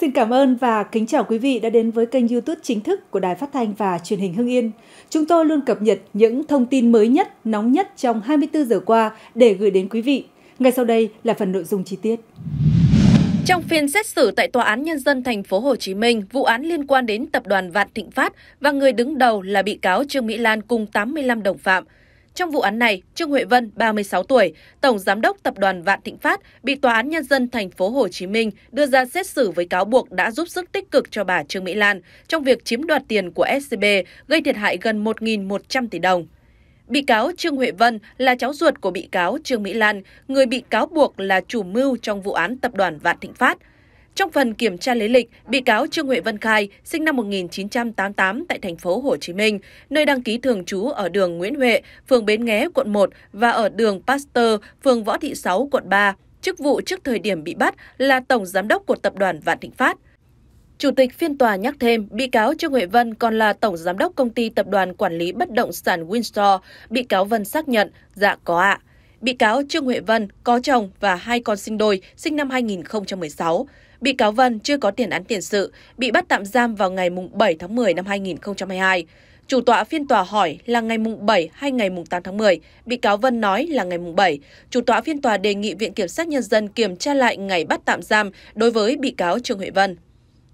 Xin cảm ơn và kính chào quý vị đã đến với kênh YouTube chính thức của Đài Phát thanh và Truyền hình Hưng Yên. Chúng tôi luôn cập nhật những thông tin mới nhất, nóng nhất trong 24 giờ qua để gửi đến quý vị. Ngay sau đây là phần nội dung chi tiết. Trong phiên xét xử tại Tòa án Nhân dân thành phố Hồ Chí Minh, vụ án liên quan đến tập đoàn Vạn Thịnh Phát và người đứng đầu là bị cáo Trương Mỹ Lan cùng 85 đồng phạm – trong vụ án này, Trương Huệ Vân, 36 tuổi, tổng giám đốc tập đoàn Vạn Thịnh Phát bị tòa án nhân dân thành phố Hồ Chí Minh đưa ra xét xử với cáo buộc đã giúp sức tích cực cho bà Trương Mỹ Lan trong việc chiếm đoạt tiền của SCB, gây thiệt hại gần 1.100 tỷ đồng. Bị cáo Trương Huệ Vân là cháu ruột của bị cáo Trương Mỹ Lan, người bị cáo buộc là chủ mưu trong vụ án tập đoàn Vạn Thịnh Phát. Trong phần kiểm tra lý lịch, bị cáo Trương Huệ Vân khai, sinh năm 1988 tại thành phố Hồ Chí Minh, nơi đăng ký thường trú ở đường Nguyễn Huệ, phường Bến Nghé, quận 1 và ở đường Pasteur, phường Võ Thị Sáu, quận 3. Chức vụ trước thời điểm bị bắt là tổng giám đốc của tập đoàn Vạn Thịnh Phát. Chủ tịch phiên tòa nhắc thêm, bị cáo Trương Huệ Vân còn là tổng giám đốc công ty tập đoàn quản lý bất động sản Windsor. Bị cáo Vân xác nhận, dạ có ạ. Bị cáo Trương Huệ Vân có chồng và hai con sinh đôi, sinh năm 2016. Bị cáo Vân chưa có tiền án tiền sự, bị bắt tạm giam vào ngày 7 tháng 10 năm 2022. Chủ tọa phiên tòa hỏi là ngày mùng 7 hay ngày mùng 8 tháng 10, bị cáo Vân nói là ngày mùng 7. Chủ tọa phiên tòa đề nghị Viện Kiểm sát Nhân dân kiểm tra lại ngày bắt tạm giam đối với bị cáo Trương Huệ Vân.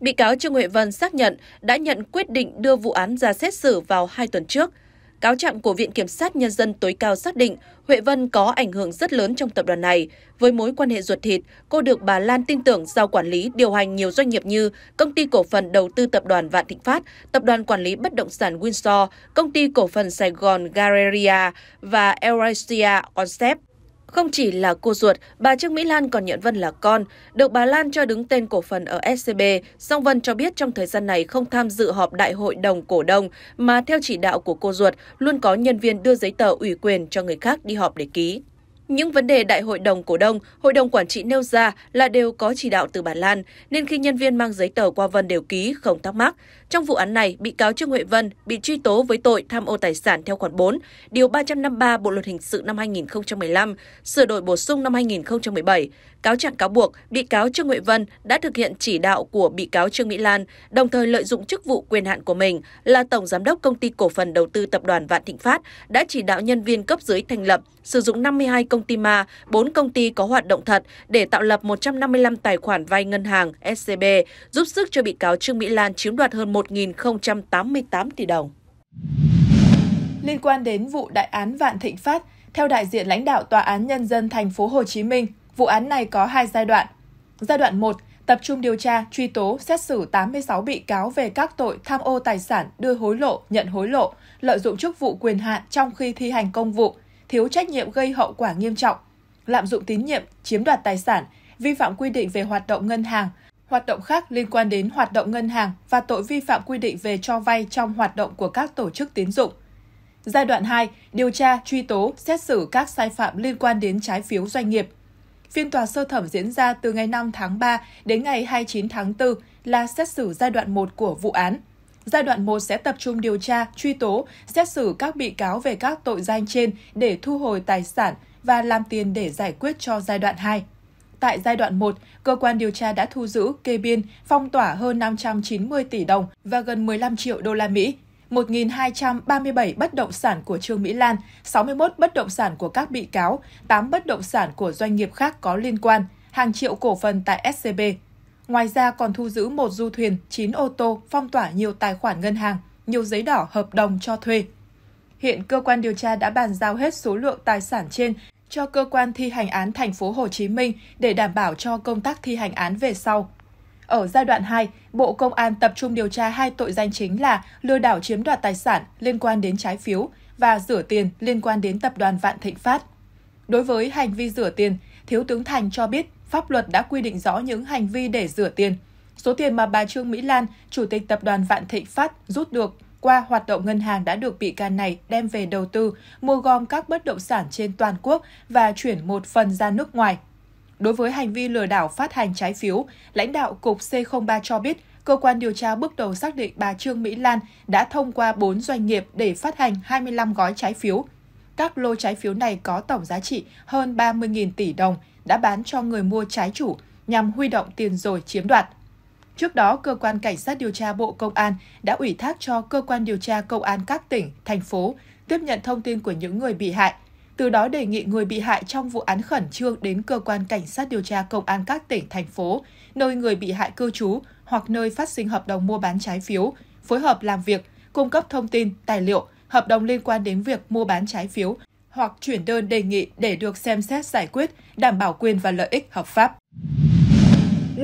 Bị cáo Trương Huệ Vân xác nhận đã nhận quyết định đưa vụ án ra xét xử vào hai tuần trước – Cáo trạng của Viện Kiểm sát Nhân dân tối cao xác định Huệ Vân có ảnh hưởng rất lớn trong tập đoàn này. Với mối quan hệ ruột thịt, cô được bà Lan tin tưởng giao quản lý điều hành nhiều doanh nghiệp như Công ty Cổ phần Đầu tư Tập đoàn Vạn Thịnh Phát, Tập đoàn Quản lý Bất động sản Windsor, Công ty Cổ phần Sài Gòn Galleria và Eurasia Concept. Không chỉ là cô ruột, bà Trương Mỹ Lan còn nhận Vân là con. Được bà Lan cho đứng tên cổ phần ở SCB, Song Vân cho biết trong thời gian này không tham dự họp đại hội đồng cổ đông, mà theo chỉ đạo của cô ruột, luôn có nhân viên đưa giấy tờ ủy quyền cho người khác đi họp để ký. Những vấn đề đại hội đồng cổ đông, hội đồng quản trị nêu ra là đều có chỉ đạo từ bà Lan, nên khi nhân viên mang giấy tờ qua Vân đều ký, không thắc mắc. Trong vụ án này, bị cáo Trương Huệ Vân bị truy tố với tội tham ô tài sản theo khoản 4, điều 353 Bộ luật hình sự năm 2015, sửa đổi bổ sung năm 2017. Cáo trạng cáo buộc bị cáo Trương Huệ Vân đã thực hiện chỉ đạo của bị cáo Trương Mỹ Lan, đồng thời lợi dụng chức vụ quyền hạn của mình là tổng giám đốc công ty cổ phần đầu tư tập đoàn Vạn Thịnh Phát đã chỉ đạo nhân viên cấp dưới thành lập, sử dụng 52 công ty ma, 4 công ty có hoạt động thật để tạo lập 155 tài khoản vay ngân hàng SCB, giúp sức cho bị cáo Trương Mỹ Lan chiếm đoạt hơn 1.088 tỷ đồng. Liên quan đến vụ đại án Vạn Thịnh Phát, theo đại diện lãnh đạo Tòa án Nhân dân thành phố Hồ Chí Minh, vụ án này có hai giai đoạn. Giai đoạn 1 tập trung điều tra, truy tố, xét xử 86 bị cáo về các tội tham ô tài sản, đưa hối lộ, nhận hối lộ, lợi dụng chức vụ quyền hạn trong khi thi hành công vụ, thiếu trách nhiệm gây hậu quả nghiêm trọng, lạm dụng tín nhiệm, chiếm đoạt tài sản, vi phạm quy định về hoạt động ngân hàng, Hoạt động khác liên quan đến hoạt động ngân hàng và tội vi phạm quy định về cho vay trong hoạt động của các tổ chức tín dụng. Giai đoạn 2, điều tra, truy tố, xét xử các sai phạm liên quan đến trái phiếu doanh nghiệp. Phiên tòa sơ thẩm diễn ra từ ngày 5 tháng 3 đến ngày 29 tháng 4 là xét xử giai đoạn 1 của vụ án. Giai đoạn 1 sẽ tập trung điều tra, truy tố, xét xử các bị cáo về các tội danh trên để thu hồi tài sản và làm tiền để giải quyết cho giai đoạn 2. Tại giai đoạn 1, cơ quan điều tra đã thu giữ, kê biên, phong tỏa hơn 590 tỷ đồng và gần 15 triệu đô la Mỹ 1.237 bất động sản của Trương Mỹ Lan, 61 bất động sản của các bị cáo, 8 bất động sản của doanh nghiệp khác có liên quan, hàng triệu cổ phần tại SCB. Ngoài ra còn thu giữ một du thuyền, 9 ô tô, phong tỏa nhiều tài khoản ngân hàng, nhiều giấy đỏ hợp đồng cho thuê. Hiện cơ quan điều tra đã bàn giao hết số lượng tài sản trên cho cơ quan thi hành án thành phố Hồ Chí Minh để đảm bảo cho công tác thi hành án về sau. Ở giai đoạn 2, Bộ Công an tập trung điều tra hai tội danh chính là lừa đảo chiếm đoạt tài sản liên quan đến trái phiếu và rửa tiền liên quan đến tập đoàn Vạn Thịnh Phát. Đối với hành vi rửa tiền, Thiếu tướng Thành cho biết pháp luật đã quy định rõ những hành vi để rửa tiền. Số tiền mà bà Trương Mỹ Lan, chủ tịch tập đoàn Vạn Thịnh Phát rút được qua hoạt động ngân hàng đã được bị can này đem về đầu tư, mua gom các bất động sản trên toàn quốc và chuyển một phần ra nước ngoài. Đối với hành vi lừa đảo phát hành trái phiếu, lãnh đạo Cục C03 cho biết cơ quan điều tra bước đầu xác định bà Trương Mỹ Lan đã thông qua 4 doanh nghiệp để phát hành 25 gói trái phiếu. Các lô trái phiếu này có tổng giá trị hơn 30.000 tỷ đồng, đã bán cho người mua trái chủ nhằm huy động tiền rồi chiếm đoạt. Trước đó, Cơ quan Cảnh sát điều tra Bộ Công an đã ủy thác cho Cơ quan điều tra Công an các tỉnh, thành phố tiếp nhận thông tin của những người bị hại, từ đó đề nghị người bị hại trong vụ án khẩn trương đến Cơ quan Cảnh sát điều tra Công an các tỉnh, thành phố, nơi người bị hại cư trú hoặc nơi phát sinh hợp đồng mua bán trái phiếu, phối hợp làm việc, cung cấp thông tin, tài liệu, hợp đồng liên quan đến việc mua bán trái phiếu hoặc chuyển đơn đề nghị để được xem xét giải quyết, đảm bảo quyền và lợi ích hợp pháp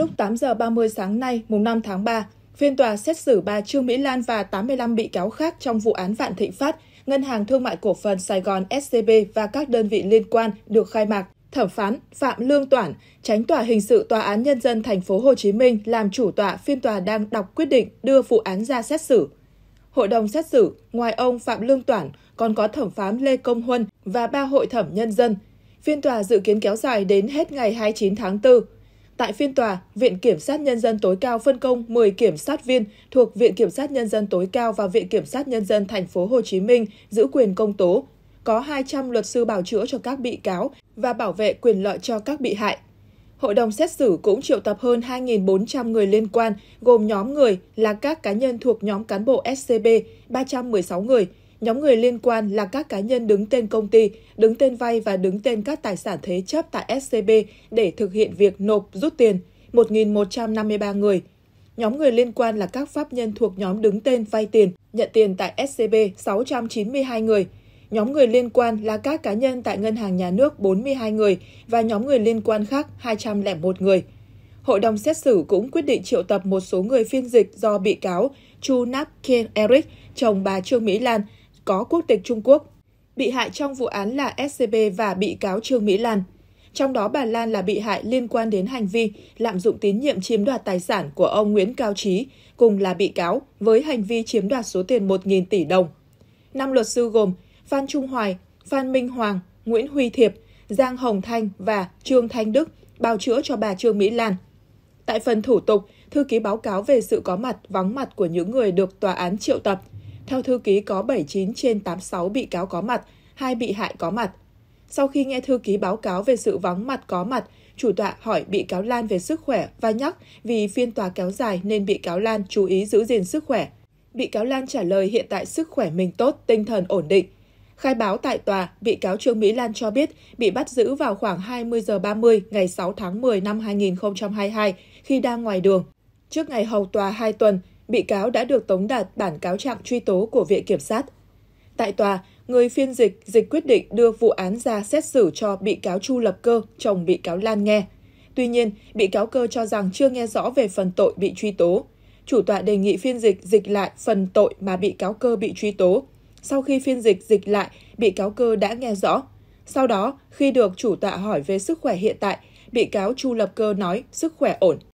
lúc 8 giờ 30 sáng nay, mùng 5 tháng 3, phiên tòa xét xử bà Trương Mỹ Lan và 85 bị cáo khác trong vụ án Vạn Thịnh Phát, Ngân hàng Thương mại Cổ phần Sài Gòn SCB và các đơn vị liên quan được khai mạc. Thẩm phán Phạm Lương Toản, tránh tòa hình sự Tòa án Nhân dân Thành phố Hồ Chí Minh làm chủ tọa phiên tòa đang đọc quyết định đưa vụ án ra xét xử. Hội đồng xét xử, ngoài ông Phạm Lương Toản, còn có thẩm phán Lê Công Huân và ba hội thẩm nhân dân. Phiên tòa dự kiến kéo dài đến hết ngày 29 tháng 4. Tại phiên tòa, Viện Kiểm sát Nhân dân tối cao phân công 10 kiểm sát viên thuộc Viện Kiểm sát Nhân dân tối cao và Viện Kiểm sát Nhân dân thành phố Hồ Chí Minh giữ quyền công tố, có 200 luật sư bảo chữa cho các bị cáo và bảo vệ quyền lợi cho các bị hại. Hội đồng xét xử cũng triệu tập hơn 2.400 người liên quan, gồm nhóm người là các cá nhân thuộc nhóm cán bộ SCB 316 người, Nhóm người liên quan là các cá nhân đứng tên công ty, đứng tên vay và đứng tên các tài sản thế chấp tại SCB để thực hiện việc nộp rút tiền, 1.153 người. Nhóm người liên quan là các pháp nhân thuộc nhóm đứng tên vay tiền, nhận tiền tại SCB 692 người. Nhóm người liên quan là các cá nhân tại Ngân hàng Nhà nước 42 người và nhóm người liên quan khác 201 người. Hội đồng xét xử cũng quyết định triệu tập một số người phiên dịch do bị cáo Chu Nap Ken Eric, chồng bà Trương Mỹ Lan, có quốc tịch Trung Quốc. Bị hại trong vụ án là SCB và bị cáo Trương Mỹ Lan. Trong đó bà Lan là bị hại liên quan đến hành vi lạm dụng tín nhiệm chiếm đoạt tài sản của ông Nguyễn Cao Trí, cùng là bị cáo với hành vi chiếm đoạt số tiền 1.000 tỷ đồng. Năm luật sư gồm Phan Trung Hoài, Phan Minh Hoàng, Nguyễn Huy Thiệp, Giang Hồng Thanh và Trương Thanh Đức bào chữa cho bà Trương Mỹ Lan. Tại phần thủ tục, thư ký báo cáo về sự có mặt vắng mặt của những người được tòa án triệu tập theo thư ký có 79 trên 86 bị cáo có mặt, hai bị hại có mặt. Sau khi nghe thư ký báo cáo về sự vắng mặt có mặt, chủ tọa hỏi bị cáo Lan về sức khỏe và nhắc vì phiên tòa kéo dài nên bị cáo Lan chú ý giữ gìn sức khỏe. Bị cáo Lan trả lời hiện tại sức khỏe mình tốt, tinh thần ổn định. Khai báo tại tòa, bị cáo Trương Mỹ Lan cho biết bị bắt giữ vào khoảng 20 giờ 30 ngày 6 tháng 10 năm 2022 khi đang ngoài đường. Trước ngày hầu tòa 2 tuần, bị cáo đã được tống đạt bản cáo trạng truy tố của Viện Kiểm sát. Tại tòa, người phiên dịch dịch quyết định đưa vụ án ra xét xử cho bị cáo Chu Lập Cơ, chồng bị cáo Lan nghe. Tuy nhiên, bị cáo Cơ cho rằng chưa nghe rõ về phần tội bị truy tố. Chủ tọa đề nghị phiên dịch dịch lại phần tội mà bị cáo Cơ bị truy tố. Sau khi phiên dịch dịch lại, bị cáo Cơ đã nghe rõ. Sau đó, khi được chủ tọa hỏi về sức khỏe hiện tại, bị cáo Chu Lập Cơ nói sức khỏe ổn.